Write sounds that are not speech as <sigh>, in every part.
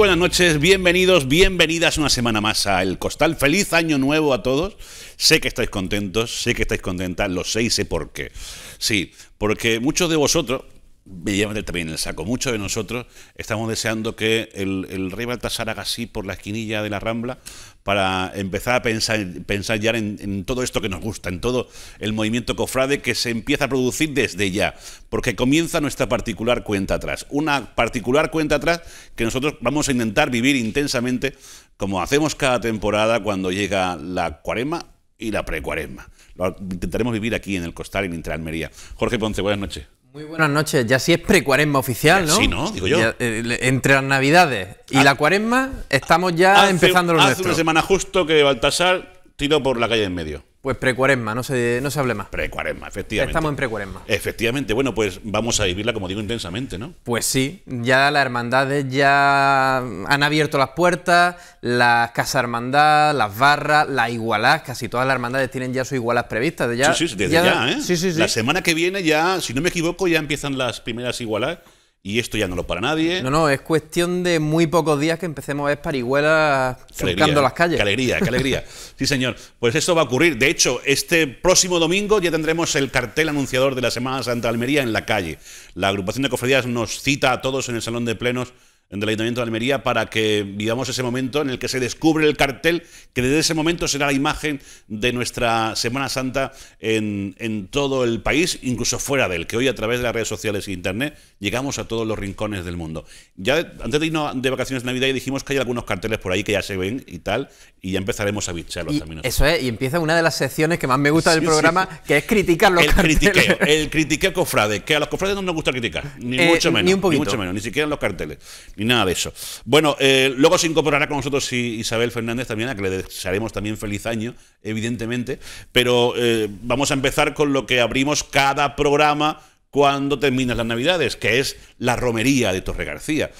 buenas noches, bienvenidos, bienvenidas una semana más a El Costal. Feliz año nuevo a todos. Sé que estáis contentos, sé que estáis contentas, lo sé y sé por qué. Sí, porque muchos de vosotros, me también en el saco. Muchos de nosotros estamos deseando que el, el rey Baltasar haga así por la esquinilla de la Rambla para empezar a pensar, pensar ya en, todo esto que nos gusta, en todo el movimiento cofrade que se empieza a producir desde ya, porque comienza nuestra particular cuenta atrás, una particular cuenta atrás que nosotros vamos a intentar vivir intensamente como hacemos cada temporada cuando llega la cuaresma y la precuaresma. Lo intentaremos vivir aquí en el Costal, en Interalmería. Jorge Ponce, buenas noches. Muy buenas noches. Ya sí es precuaresma oficial, ¿no? Sí, ¿no? Digo yo. Eh, entre las Navidades y ah. la cuaresma estamos ya empezando los Hace una semana justo que Baltasar tiró por la calle en medio. Pues precuaresma, no se, no se hable más. Precuaresma, efectivamente. Estamos en precuaresma. Efectivamente, bueno, pues vamos a vivirla, como digo, intensamente, ¿no? Pues sí, ya las hermandades ya han abierto las puertas, las casas hermandad, las barras, las igualás, casi todas las hermandades tienen ya sus igualas previstas. ya, sí, sí, desde ya, Sí, ¿eh? sí, sí. La semana que viene ya, si no me equivoco, ya empiezan las primeras igualás y esto ya no lo para nadie. No, no, es cuestión de muy pocos días que empecemos a ver parihuelas surcando las calles. Qué alegría, qué alegría. <laughs> sí, señor. Pues eso va a ocurrir. De hecho, este próximo domingo ya tendremos el cartel anunciador de la Semana Santa Almería en la calle. La agrupación de cofradías nos cita a todos en el Salón de Plenos del Ayuntamiento de Almería para que vivamos ese momento en el que se descubre el cartel, que desde ese momento será la imagen de nuestra Semana Santa en, todo el país, incluso fuera de él... que hoy a través de las redes sociales e Internet llegamos a todos los rincones del mundo. Ya antes de irnos de vacaciones de Navidad ...y dijimos que hay algunos carteles por ahí que ya se ven y tal, y ya empezaremos a bicharlos también. Eso es, y empieza una de las secciones que más me gusta del programa, que es criticar los carteles... el carteles. <laughs> el critiqueo cofrade, que a los cofrades no nos gusta criticar, ni eh, mucho menos. Ni un poquito. Ni mucho menos, ni siquiera en los carteles y nada de eso. Bueno, eh, luego se incorporará con nosotros Isabel Fernández también, a que le desearemos también feliz año, evidentemente, pero eh, vamos a empezar con lo que abrimos cada programa cuando terminas las Navidades, que es la romería de Torre García.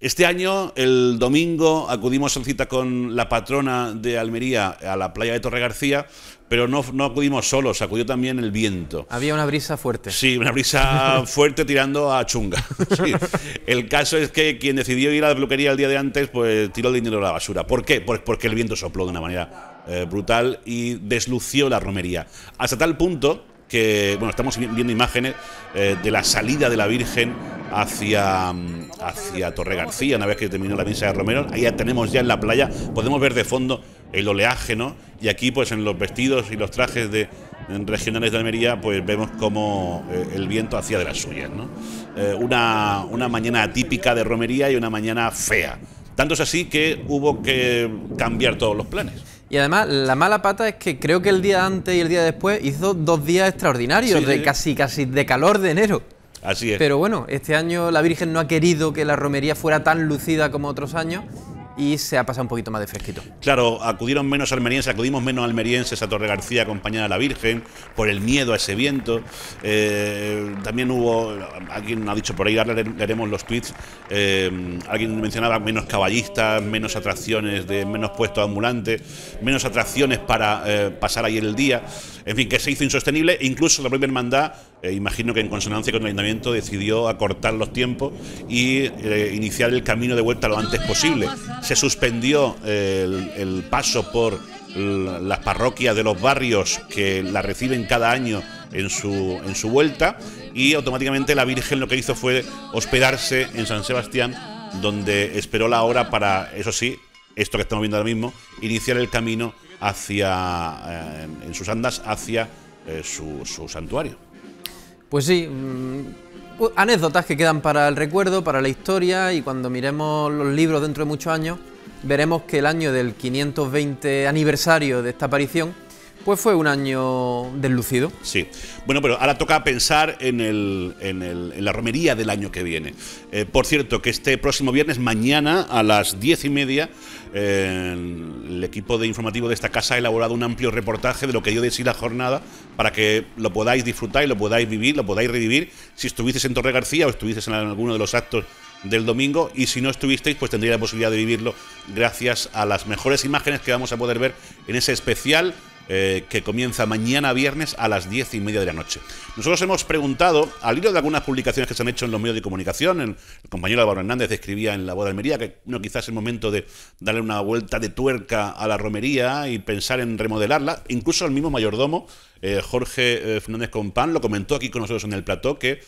Este año, el domingo, acudimos a cita con la patrona de Almería a la playa de Torre García pero no, acudimos solos, acudió también el viento. Había una brisa fuerte. Sí, una brisa <laughs> fuerte tirando a chunga. El caso es que quien decidió ir a la bloquería... el día de antes, pues tiró el dinero a la basura. ¿Por qué? Pues porque el viento sopló de una manera eh, brutal y deslució la romería. Hasta tal punto que, bueno, estamos viendo imágenes eh, de la salida de la Virgen hacia, mm, hacia Torre García, una vez que terminó la misa de Romero. Ahí ya tenemos ya en la playa, podemos ver de fondo el oleaje ¿no?... Y aquí, pues en los vestidos y los trajes de regionales de Almería, pues vemos como eh, el viento hacía de las suyas. ¿no? Eh, una, mañana típica de romería y una mañana fea. Tanto es así que hubo que cambiar todos los planes. Y además, la mala pata es que creo que el día antes y el día después hizo dos días extraordinarios, de casi casi de calor de enero. Así es. Pero bueno, este año la Virgen no ha querido que la romería fuera tan lucida como otros años y se ha pasado un poquito más de fresquito. Claro, acudieron menos almerienses, acudimos menos almerienses a Torre García acompañada de la Virgen por el miedo a ese viento. Eh, también hubo, alguien ha dicho por ahí, ahora leeremos los tweets, eh, alguien mencionaba menos caballistas, menos atracciones, de menos puestos ambulantes, menos atracciones para eh, pasar ahí el día. En fin, que se hizo insostenible, incluso la propia hermandad eh, imagino que en consonancia con el ayuntamiento decidió acortar los tiempos y eh, iniciar el camino de vuelta lo antes posible. Se suspendió eh, el, paso por las parroquias de los barrios que la reciben cada año en su, en su vuelta y automáticamente la Virgen lo que hizo fue hospedarse en San Sebastián, donde esperó la hora para, eso sí, esto que estamos viendo ahora mismo, iniciar el camino hacia, en sus andas hacia su santuario. Pues sí, mm, anécdotas que quedan para el recuerdo, para la historia y cuando miremos los libros dentro de muchos años, veremos que el año del 520 aniversario de esta aparición pues fue un año deslucido. Sí. Bueno, pero ahora toca pensar en, el, en, el, la romería del año que viene. Eh, por cierto, que este próximo viernes, mañana, a las diez y media, el equipo de informativo de esta casa ha elaborado un amplio reportaje de lo que dio de sí la jornada para que lo podáis disfrutar y lo podáis vivir, lo podáis revivir si estuvisteis en Torre García o estuvisteis en alguno de los actos del domingo y si no estuvisteis pues tendréis la posibilidad de vivirlo gracias a las mejores imágenes que vamos a poder ver en ese especial eh, que comienza mañana viernes a las diez y media de la noche. Nosotros hemos preguntado, al hilo de algunas publicaciones que se han hecho en los medios de comunicación, el, compañero Álvaro Hernández escribía en La Boda de Almería que no, quizás es el momento de darle una vuelta de tuerca a la romería y pensar en remodelarla. Incluso el mismo mayordomo, eh, Jorge eh, Fernández Compán, lo comentó aquí con nosotros en el plató que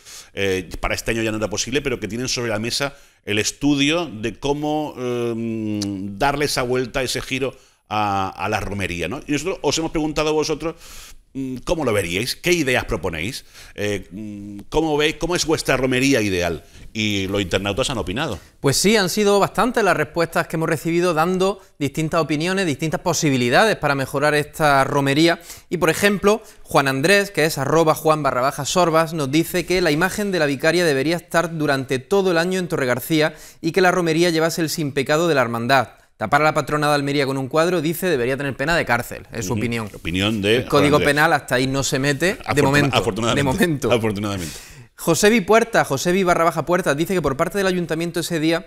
para este año ya no era posible, pero que tienen sobre la mesa el estudio de cómo em, darle esa vuelta, ese giro a, la romería, ¿no? Y nosotros os hemos preguntado a vosotros mm, cómo lo veríais, qué ideas proponéis, eh, mm, cómo veis, cómo es vuestra romería ideal. Y los internautas han opinado. Pues sí, han sido bastantes las respuestas que hemos recibido dando distintas opiniones, distintas posibilidades para mejorar esta romería. Y por ejemplo, Juan Andrés, que es arroba Juan barra sorbas, nos dice que la imagen de la vicaria debería estar durante todo el año en Torre García y que la romería llevase el sin pecado de la hermandad. Tapar a la patrona de Almería con un cuadro, dice, debería tener pena de cárcel, es su opinión. Opinión de... Código Penal hasta ahí no se mete, de momento. Afortunadamente, de momento. Afortunadamente. José Puerta, José Baja Puerta, dice que por parte del ayuntamiento ese día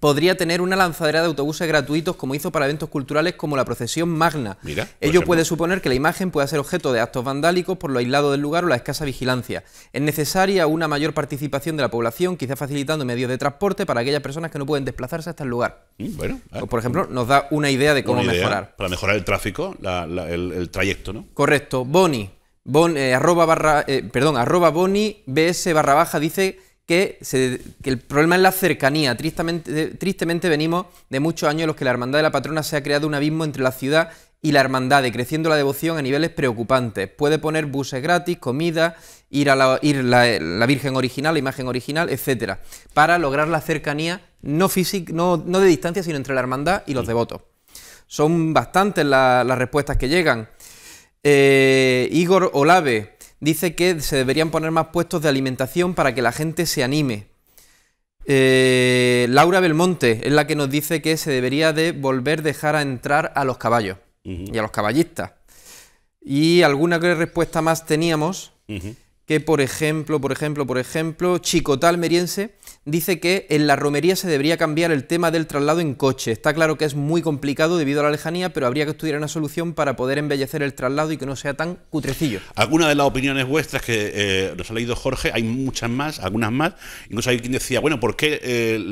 podría tener una lanzadera de autobuses gratuitos como hizo para eventos culturales como la procesión magna. Mira, Ello puede suponer que la imagen pueda ser objeto de actos vandálicos por lo aislado del lugar o la escasa vigilancia. Es necesaria una mayor participación de la población, quizá facilitando medios de transporte para aquellas personas que no pueden desplazarse hasta el lugar. Mm, bueno, por ejemplo, nos da una idea de cómo mejorar. Para mejorar el tráfico, el, trayecto, ¿no? Correcto. Boni, bon, eh, arroba barra, eh, perdón, arroba Boni BS barra baja dice que, el problema es la cercanía. Tristemente, venimos de muchos años en los que la hermandad de la patrona se ha creado un abismo entre la ciudad y la hermandad, creciendo la devoción a niveles preocupantes. Puede poner buses gratis, comida, ir a la, ir la, Virgen original, la imagen original, etcétera, para lograr la cercanía no, no, de distancia, sino entre la hermandad y los devotos. Son bastantes las respuestas que llegan. Eh, Igor Olave, dice que se deberían poner más puestos de alimentación para que la gente se anime. Eh, Laura Belmonte es la que nos dice que se debería de volver a dejar a entrar a los caballos y a los caballistas. Y alguna respuesta más teníamos, que por ejemplo, por ejemplo, por ejemplo, Chicotal Meriense dice que en la romería se debería cambiar el tema del traslado en coche. Está claro que es muy complicado debido a la lejanía, pero habría que estudiar una solución para poder embellecer el traslado y que no sea tan cutrecillo. Algunas de las opiniones vuestras que eh, nos ha leído Jorge, hay muchas más, algunas más, y no quien quién decía, bueno, ¿por qué eh,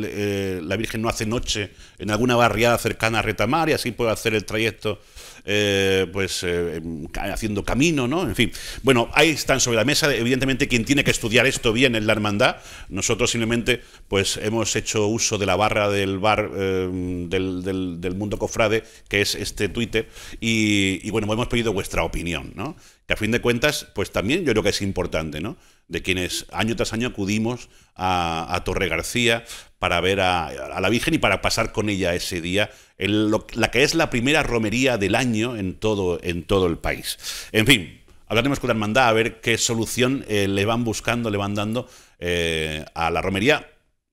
eh, la Virgen no hace noche en alguna barriada cercana a Retamar y así puede hacer el trayecto? Eh, pues eh, em, haciendo camino, ¿no? En fin. Bueno, ahí están sobre la mesa, evidentemente, quien tiene que estudiar esto bien es la hermandad. Nosotros simplemente, pues hemos hecho uso de la barra del bar em, del, mundo cofrade, que es este Twitter, y bueno, hemos pedido vuestra opinión, ¿no? que a fin de cuentas, pues también yo creo que es importante, ¿no? De quienes año tras año acudimos a, Torre García para ver a, la Virgen y para pasar con ella ese día, la que es la primera romería del año en todo, en todo el país. En fin, hablaremos con la hermandad a ver qué solución eh, le van buscando, le van dando eh, a la romería.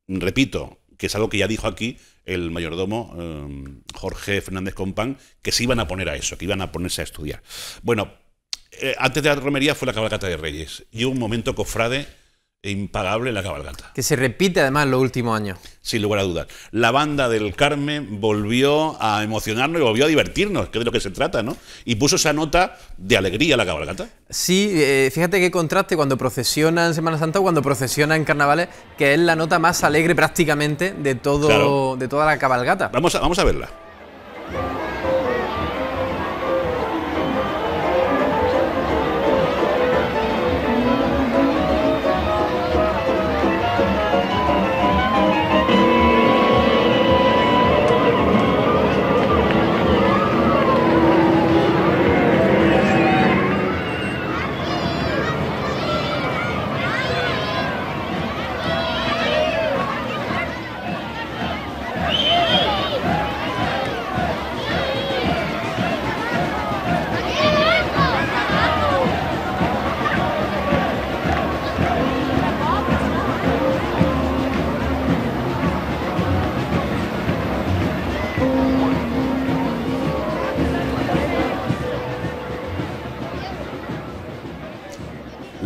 Repito, que es algo que ya dijo aquí el mayordomo eh, Jorge Fernández Compán, que se iban a poner a eso, que iban a ponerse a estudiar. Bueno, eh, antes de la romería fue la cabalgata de Reyes. Y un momento cofrade e impagable en la cabalgata. Que se repite además en los últimos años. Sin lugar a dudas. La banda del Carmen volvió a emocionarnos y volvió a divertirnos, que es de lo que se trata, ¿no? Y puso esa nota de alegría la cabalgata. Sí, eh, fíjate qué contraste cuando procesiona en Semana Santa o cuando procesiona en carnavales, que es la nota más alegre prácticamente de, todo, de toda la cabalgata. Vamos a, vamos a verla.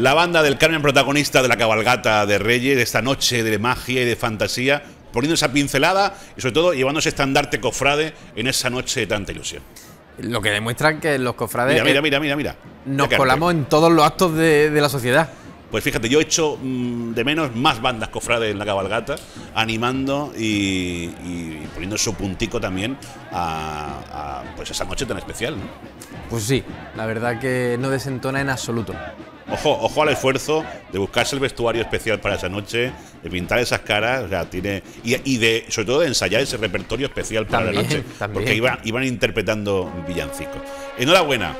La banda del Carmen protagonista de la cabalgata de Reyes, de esta noche de magia y de fantasía, poniendo esa pincelada y sobre todo llevando ese estandarte cofrade en esa noche de tanta ilusión. Lo que demuestran que los cofrades... Eh, nos colamos en todos los actos de la sociedad. Pues fíjate, yo he hecho mm, de menos más bandas cofrades en la cabalgata, animando y, poniendo su puntico también a, pues esa noche tan especial. Pues sí, la verdad que no desentona en absoluto. Ojo, ojo al esfuerzo de buscarse el vestuario especial para esa noche, de pintar esas caras, o sea, tiene. Y, de, sobre todo de ensayar ese repertorio especial para la noche. Porque iban, iban interpretando villancicos. Enhorabuena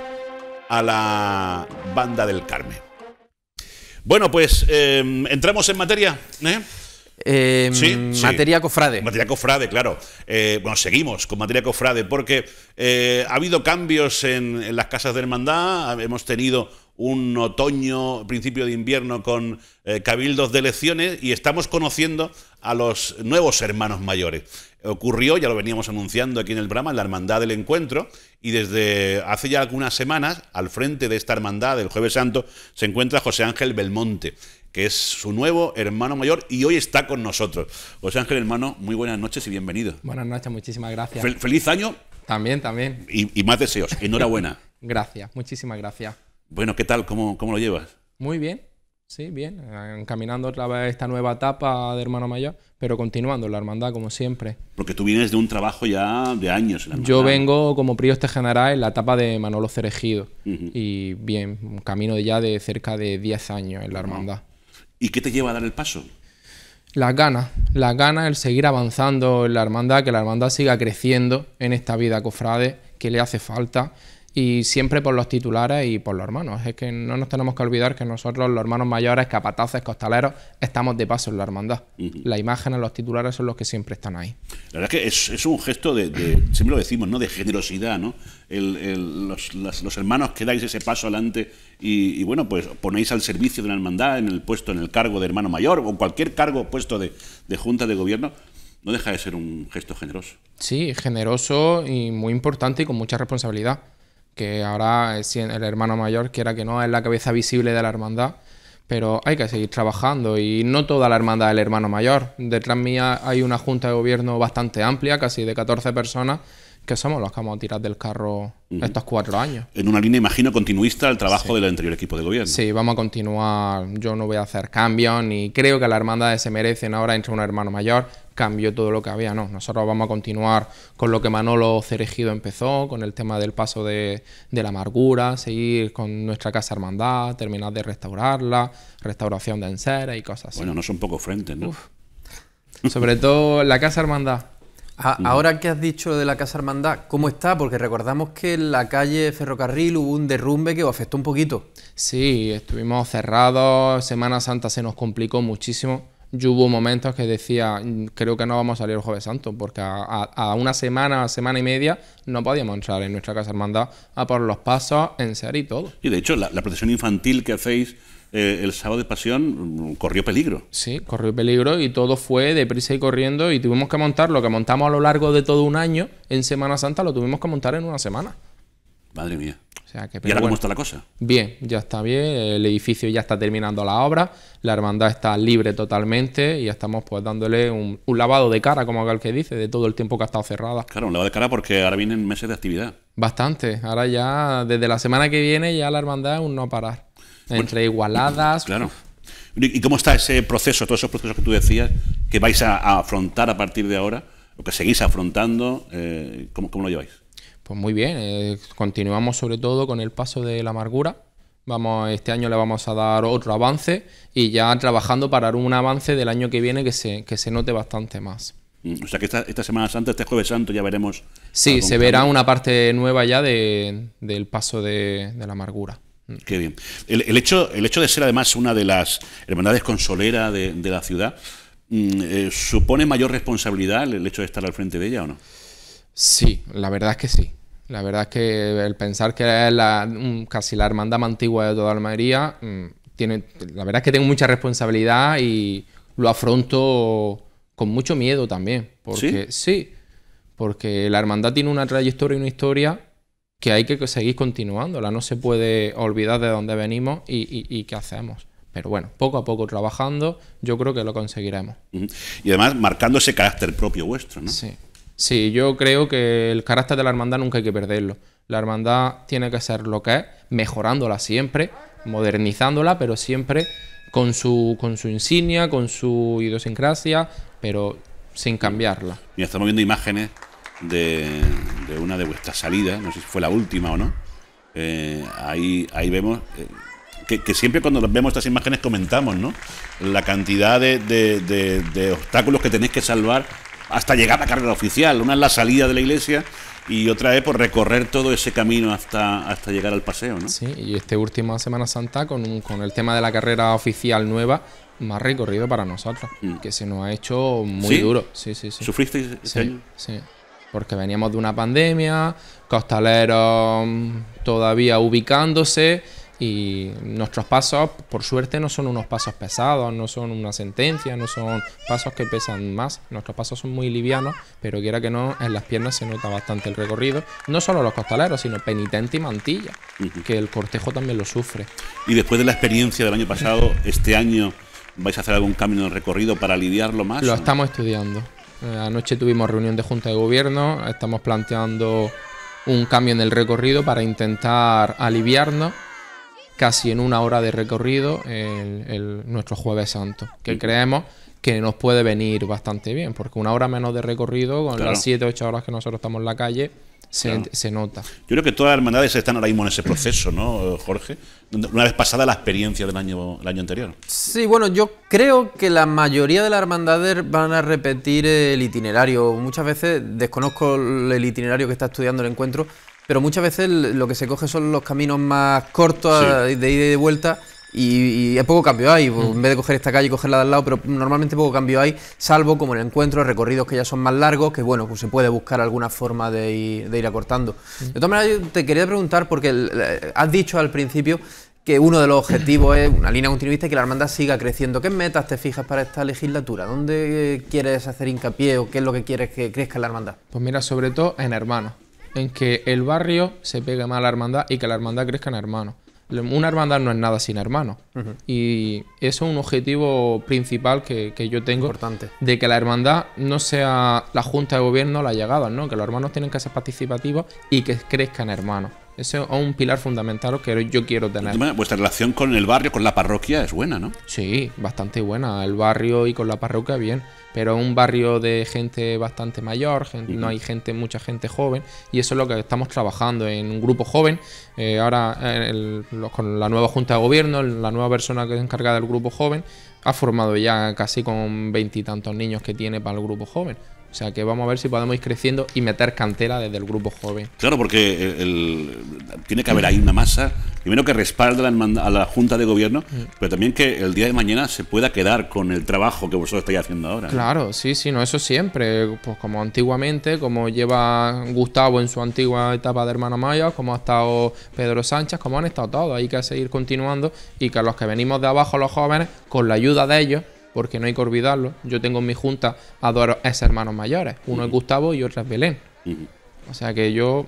a la banda del Carmen. Bueno, pues em, entramos en materia. ¿eh? Em, sí, materia cofrade. Materia cofrade, claro. Eh, bueno, seguimos con materia cofrade porque eh, ha habido cambios en, en, las casas de hermandad. Hemos tenido un otoño, principio de invierno con eh, cabildos de elecciones y estamos conociendo a los nuevos hermanos mayores ocurrió, ya lo veníamos anunciando aquí en el programa, en la Hermandad del Encuentro, y desde hace ya algunas semanas, al frente de esta hermandad del Jueves Santo, se encuentra José Ángel Belmonte, que es su nuevo hermano mayor y hoy está con nosotros. José Ángel, hermano, muy buenas noches y bienvenido. Buenas noches, muchísimas gracias. feliz año. También, también. Y, más deseos. Enhorabuena. <laughs> gracias, muchísimas gracias. Bueno, ¿qué tal? cómo lo llevas? Muy bien, Sí, bien, encaminando otra vez esta nueva etapa de hermano mayor, pero continuando la hermandad como siempre. Porque tú vienes de un trabajo ya de años. En la Yo vengo como prioste general en la etapa de Manolo Cerejido y bien, un camino ya de cerca de 10 años en la hermandad. ¿Y qué te lleva a dar el paso? Las ganas, las ganas, el seguir avanzando en la hermandad, que la hermandad siga creciendo en esta vida cofrade que le hace falta y siempre por los titulares y por los hermanos. Es que no nos tenemos que olvidar que nosotros, los hermanos mayores, capataces, costaleros, estamos de paso en la hermandad. La imagen, los titulares son los que siempre están ahí. La verdad es que es, un gesto de, siempre lo decimos, ¿no? De generosidad, ¿no? los, hermanos que dais ese paso adelante y, bueno, pues ponéis al servicio de la hermandad en el puesto, en el cargo de hermano mayor o cualquier cargo puesto de, de junta de gobierno, no deja de ser un gesto generoso. Sí, generoso y muy importante y con mucha responsabilidad que ahora eh, si el hermano mayor, quiera que no, es la cabeza visible de la hermandad, pero hay que seguir trabajando y no toda la hermandad es el hermano mayor. Detrás mía hay una junta de gobierno bastante amplia, casi de 14 personas, que somos los que vamos a tirar del carro estos cuatro años. En una línea, imagino, continuista el trabajo del anterior equipo de gobierno. Sí, vamos a continuar. Yo no voy a hacer cambios ni creo que la hermandad se merecen ahora entre un hermano mayor cambió todo lo que había, no. Nosotros vamos a continuar con lo que Manolo Cerejido empezó, con el tema del paso de, de la amargura, seguir con nuestra casa hermandad, terminar de restaurarla, restauración de enseres y cosas así. Bueno, no son pocos frentes, ¿no? Sobre todo la casa hermandad. Ah, ahora que has dicho de la Casa Hermandad, ¿cómo está? Porque recordamos que en la calle Ferrocarril hubo un derrumbe que afectó un poquito. Sí, estuvimos cerrados, Semana Santa se nos complicó muchísimo yo hubo momentos que decía, mm, creo que no vamos a salir el jueves santo, porque a, una semana, semana y media, no podíamos entrar en nuestra casa hermandad a por los pasos en ser y todo. Y de hecho, la, la procesión infantil que hacéis eh, el sábado de pasión mm, corrió peligro. Sí, corrió peligro y todo fue deprisa y corriendo y tuvimos que montar lo que montamos a lo largo de todo un año en Semana Santa, lo tuvimos que montar en una semana. Madre mía. O ¿Y ahora cómo está la cosa? Bien, ya está bien. El edificio ya está terminando la obra. La hermandad está libre totalmente y ya estamos pues dándole un, lavado de cara, como el que dice, de todo el tiempo que ha estado cerrada. Claro, un lavado de cara porque ahora vienen meses de actividad. Bastante. Ahora ya, desde la semana que viene, ya la hermandad es un no parar. Entre igualadas. Claro. ¿Y cómo está ese proceso, todos esos procesos que tú decías, que vais a, afrontar a partir de ahora, o que seguís afrontando? Eh, ¿cómo, ¿Cómo lo lleváis? Pues muy bien, eh, continuamos sobre todo con el paso de la amargura. Vamos, este año le vamos a dar otro avance y ya trabajando para un avance del año que viene que se, que se note bastante más. Mm, o sea que esta, esta Semana Santa, este Jueves Santo, ya veremos. Sí, se verá una parte nueva ya del paso de, la amargura. Mm. Qué bien. El, hecho, el hecho de ser además una de las hermandades consoleras de la ciudad, mm, eh, ¿supone mayor responsabilidad el hecho de estar al frente de ella o no? Sí, la verdad es que sí. La verdad es que el pensar que es casi la hermandad más antigua de toda Almería, mm, tiene, la verdad es que tengo mucha responsabilidad y lo afronto con mucho miedo también. Porque ¿Sí? porque la hermandad tiene una trayectoria y una historia que hay que seguir continuándola. No se puede olvidar de dónde venimos y, y qué hacemos. Pero bueno, poco a poco trabajando, yo creo que lo conseguiremos. Y además marcando ese carácter propio vuestro, ¿no? Sí. Sí, yo creo que el carácter de la hermandad nunca hay que perderlo. La hermandad tiene que ser lo que es, mejorándola siempre, modernizándola, pero siempre con su, con su insignia, con su idiosincrasia, pero sin cambiarla. Y estamos viendo imágenes de, de una de vuestras salidas, no sé si fue la última o no. Eh, ahí, ahí vemos eh, que, siempre cuando vemos estas imágenes comentamos, ¿no? La cantidad de, de, de, obstáculos que tenéis que salvar hasta llegar a la carrera oficial. Una es la salida de la iglesia y otra es por pues, recorrer todo ese camino hasta, hasta llegar al paseo, ¿no? Sí, y este último Semana Santa con, con el tema de la carrera oficial nueva más recorrido para nosotros, mm. que se nos ha hecho muy duro. Sí, sí, sí. ¿Sufriste ese sí, año? Sí, porque veníamos de una pandemia, costaleros todavía ubicándose y nuestros pasos, por suerte, no son unos pasos pesados, no son una sentencia, no son pasos que pesan más. Nuestros pasos son muy livianos, pero quiera que no, en las piernas se nota bastante el recorrido. No solo los costaleros, sino penitente y mantilla, que el cortejo también lo sufre. Y después de la experiencia del año pasado, este año... ¿Vais a hacer algún cambio en el recorrido para aliviarlo más? Lo estamos estudiando. Eh, anoche tuvimos reunión de Junta de Gobierno, estamos planteando un cambio en el recorrido para intentar aliviarnos casi en una hora de recorrido el, nuestro Jueves Santo, que creemos que nos puede venir bastante bien, porque una hora menos de recorrido, con las 7 8 horas que nosotros estamos en la calle, se, se, nota. Yo creo que todas las hermandades están ahora mismo en ese proceso, ¿no, Jorge? Una vez pasada la experiencia del año, el año anterior. Sí, bueno, yo creo que la mayoría de las hermandades van a repetir el itinerario. Muchas veces desconozco el itinerario que está estudiando el encuentro, pero muchas veces lo que se coge son los caminos más cortos eh, de ida y de vuelta. Y, poco cambio ahí, pues, mm. en vez de coger esta calle y cogerla de al lado, pero normalmente poco cambio hay, salvo como en el encuentro, recorridos que ya son más largos, que bueno, pues se puede buscar alguna forma de ir, acortando. Mm. De todas maneras, te quería preguntar, porque eh, has dicho al principio que uno de los objetivos es una línea continuista y que la hermandad siga creciendo. ¿Qué metas te fijas para esta legislatura? ¿Dónde eh, quieres hacer hincapié o qué es lo que quieres que crezca la hermandad? Pues mira, sobre todo en hermanos en que el barrio se pegue más a la hermandad y que la hermandad crezca en hermanos. Una hermandad no es nada sin hermanos. Y eso es un objetivo principal que, yo tengo. De que la hermandad no sea la junta de gobierno la llegada, ¿no? Que los hermanos tienen que ser participativos y que crezcan hermanos. Ese es un pilar fundamental que yo quiero tener. Vuestra relación con el barrio, con la parroquia, es buena, ¿no? Sí, bastante buena. El barrio y con la parroquia, bien. Pero es un barrio de gente bastante mayor, no hay gente, mucha gente joven. Y eso es lo que estamos trabajando en un grupo joven. Eh, ahora eh, con la nueva Junta de Gobierno, la nueva persona que es encargada del grupo joven ha formado ya casi con veintitantos niños que tiene para el grupo joven. O sea que vamos a ver si podemos ir creciendo y meter cantera desde el grupo joven. Claro, porque tiene que haber ahí una masa, primero que respalde a la, Junta de Gobierno, mm. pero también que el día de mañana se pueda quedar con el trabajo que vosotros estáis haciendo ahora. Claro, sí, sí, no, eso siempre. Pues como antiguamente, como lleva Gustavo en su antigua etapa de hermano Maya, como ha estado Pedro Sánchez, como han estado todos. Hay que seguir continuando y que los que venimos de abajo, los jóvenes, con la ayuda de ellos, porque no hay que olvidarlo. Yo tengo en mi junta a dos ex hermanos mayores, uno es Gustavo y otro es Belén. O sea que yo,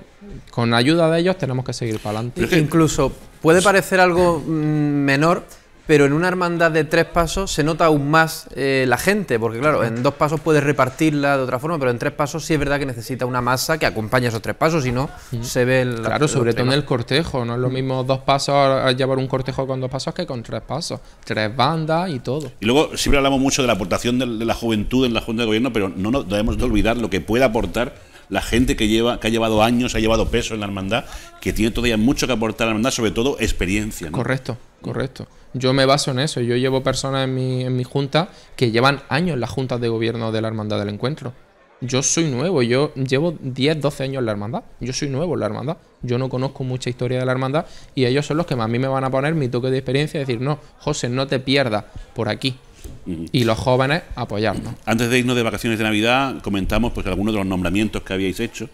con ayuda de ellos, tenemos que seguir para adelante. Incluso puede parecer algo mm, menor pero en una hermandad de tres pasos se nota aún más eh, la gente, porque claro, en dos pasos puedes repartirla de otra forma, pero en tres pasos sí es verdad que necesita una masa que acompañe esos tres pasos, si no se ve el... Claro, sobre todo en el cortejo, no es lo mm. mismo dos pasos, llevar un cortejo con dos pasos que con tres pasos, tres bandas y todo. Y luego siempre hablamos mucho de la aportación de la juventud en la Junta de Gobierno, pero no nos debemos de olvidar lo que puede aportar la gente que, lleva, que ha llevado años, ha llevado peso en la hermandad, que tiene todavía mucho que aportar a la hermandad, sobre todo experiencia. Correcto, correcto. Yo me baso en eso. Yo llevo personas en mi, en mi junta que llevan años en las juntas de gobierno de la hermandad del encuentro. Yo soy nuevo, yo llevo 10, 12 años en la hermandad. Yo soy nuevo en la hermandad. Yo no conozco mucha historia de la hermandad y ellos son los que más a mí me van a poner mi toque de experiencia y decir, no, José, no te pierdas por aquí y los jóvenes apoyarnos. Antes de irnos de vacaciones de Navidad, comentamos pues algunos de los nombramientos que habíais hecho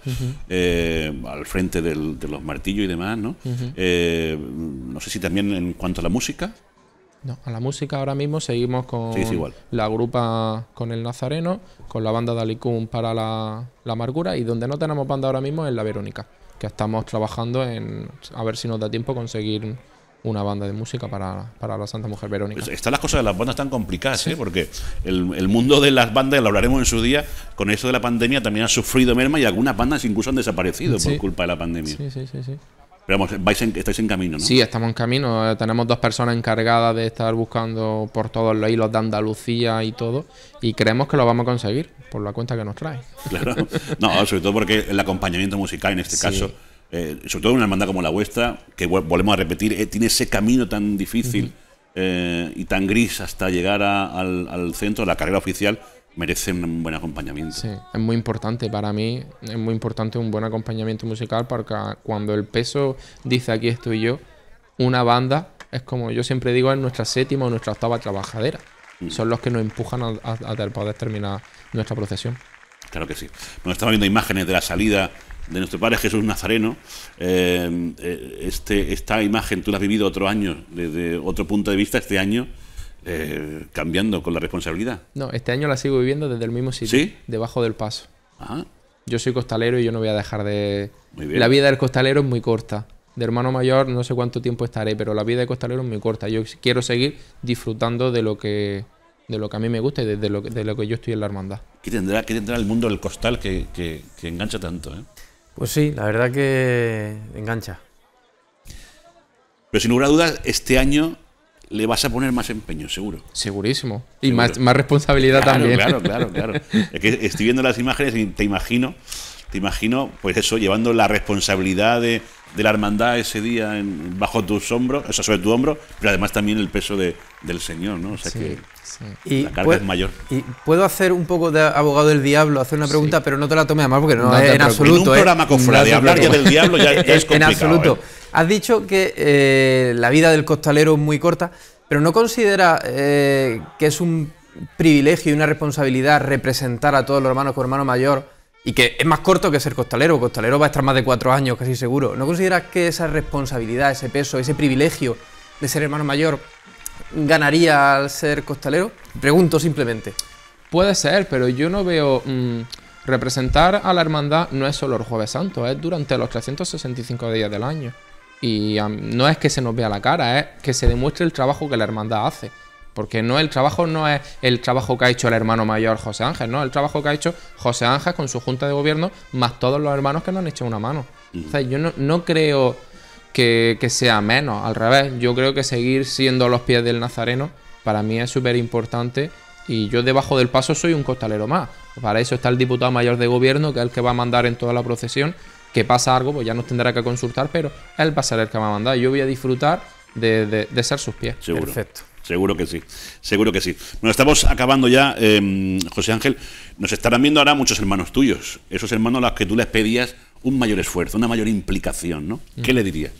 eh, al frente de los martillos y demás, ¿no? Eh, no sé si también en cuanto a la música. No, a la música ahora mismo seguimos con la grupa con el Nazareno, con la banda de para la, la amargura y donde no tenemos banda ahora mismo es la Verónica, que estamos trabajando en a ver si nos da tiempo conseguir una banda de música para, para la Santa Mujer Verónica. Pues están las cosas de las bandas tan complicadas, ¿eh? porque el, mundo de las bandas, lo hablaremos en su día, con eso de la pandemia también ha sufrido merma y algunas bandas incluso han desaparecido por culpa de la pandemia. Sí, sí, sí. Pero vamos, vais en, estáis en camino, ¿no? Sí, estamos en camino. Eh, tenemos dos personas encargadas de estar buscando por todos los hilos de Andalucía y todo. Y creemos que lo vamos a conseguir por la cuenta que nos trae. Claro. No, sobre todo porque el acompañamiento musical en este caso eh, sobre todo una hermandad como la vuestra, que volvemos a repetir, eh, tiene ese camino tan difícil eh, y tan gris hasta llegar al, al, centro, la carrera oficial, merece un buen acompañamiento. Sí, es muy importante para mí, es muy importante un buen acompañamiento musical porque cuando el peso dice aquí estoy yo, una banda es como yo siempre digo, es nuestra séptima o nuestra octava trabajadera. Mm. Son los que nos empujan a, poder terminar nuestra procesión. Claro que sí. Bueno, estamos viendo imágenes de la salida de nuestro Padre Jesús Nazareno, eh, eh, este, esta imagen tú la has vivido otro año, desde otro punto de vista, este año, eh, cambiando con la responsabilidad. No, este año la sigo viviendo desde el mismo sitio, debajo del paso. Ah. Yo soy costalero y yo no voy a dejar de... La vida del costalero es muy corta. De hermano mayor no sé cuánto tiempo estaré, pero la vida de costalero es muy corta. Yo quiero seguir disfrutando de lo que de lo que a mí me gusta y de, lo, que, yo estoy en la hermandad. ¿Qué tendrá, el mundo del costal que, engancha tanto? Pues sí, la verdad que engancha. Pero sin lugar a dudas, este año le vas a poner más empeño, seguro. Segurísimo. Y Más, responsabilidad también. Claro, claro, claro. <laughs> Es que estoy viendo las imágenes y te imagino, te imagino, pues eso, llevando la responsabilidad de de la hermandad ese día en, bajo tus hombros, o sobre tu hombro, pero además también el peso del Señor, ¿no? O sea que la carga es mayor. Y puedo hacer un poco de abogado del diablo, hacer una pregunta, pero no te la tomes a más porque no, en absoluto. En un ¿eh? programa con no hablar ya del diablo ya, <laughs> es complicado. en absoluto. ¿eh? Has dicho que eh, la vida del costalero es muy corta, pero ¿no considera que es un privilegio y una responsabilidad representar a todos los hermanos con hermano mayor? y que es más corto que ser costalero. Costalero va a estar más de cuatro años, casi seguro. ¿No consideras que esa responsabilidad, ese peso, ese privilegio de ser hermano mayor ganaría al ser costalero? Pregunto simplemente. Puede ser, pero yo no veo... Mm, representar a la hermandad no es solo el jueves santo, es durante los 365 días del año. Y no es que se nos vea la cara, es que se demuestre el trabajo que la hermandad hace. Porque no el trabajo no es el trabajo que ha hecho el hermano mayor José Ángel, no, el trabajo que ha hecho José Ángel con su junta de gobierno, más todos los hermanos que nos han hecho una mano. O yo no, creo que, sea menos, al revés, yo creo que seguir siendo los pies del Nazareno para mí es súper importante y yo debajo del paso soy un costalero más. Para eso está el diputado mayor de gobierno, que es el que va a mandar en toda la procesión, que pasa algo, pues ya nos tendrá que consultar, pero él va a ser el que va a mandar. Yo voy a disfrutar de, ser sus pies. Perfecto. Seguro que sí, seguro que sí. Bueno, estamos acabando ya, em, José Ángel. Nos estarán viendo ahora muchos hermanos tuyos, esos hermanos a los que tú les pedías un mayor esfuerzo, una mayor implicación, ¿no? Mm. ¿Qué le dirías?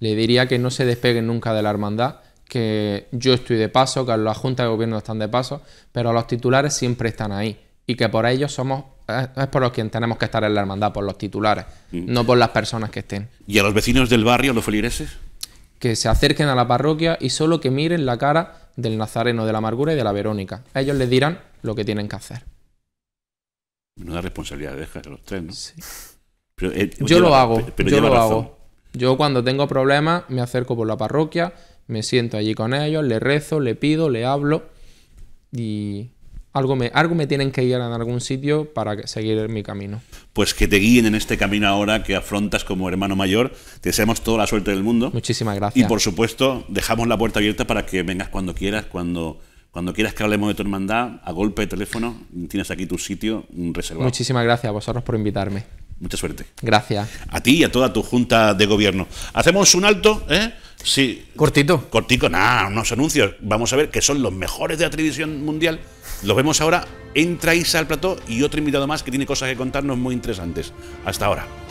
Le diría que no se despeguen nunca de la hermandad, que yo estoy de paso, que las Junta de gobierno están de paso, pero los titulares siempre están ahí y que por ellos somos es por los que tenemos que estar en la hermandad, por los titulares, mm. no por las personas que estén. ¿Y a los vecinos del barrio, los feligreses? que se acerquen a la parroquia y solo que miren la cara del Nazareno, de la Amargura y de la Verónica. Ellos les dirán lo que tienen que hacer. Una responsabilidad dejar a los tres, ¿no? Sí. Eh, yo lo hago, yo lo hago. Yo cuando tengo problemas me acerco por la parroquia, me siento allí con ellos, le rezo, le pido, le hablo y algo me, algo me tienen que guiar en algún sitio para seguir mi camino. Pues que te guíen en este camino ahora que afrontas como hermano mayor. Te deseamos toda la suerte del mundo. Muchísimas gracias. Y por supuesto, dejamos la puerta abierta para que vengas cuando quieras, cuando, cuando quieras que hablemos de tu hermandad, a golpe de teléfono, tienes aquí tu sitio reservado. Muchísimas gracias a vosotros por invitarme. Mucha suerte. Gracias. A ti y a toda tu junta de gobierno. Hacemos un alto, ¿eh? Sí. Cortito. Cortico, nada, unos anuncios. Vamos a ver que son los mejores de la televisión mundial. Lo vemos ahora, entra Isa al plató y otro invitado más que tiene cosas que contarnos muy interesantes. Hasta ahora.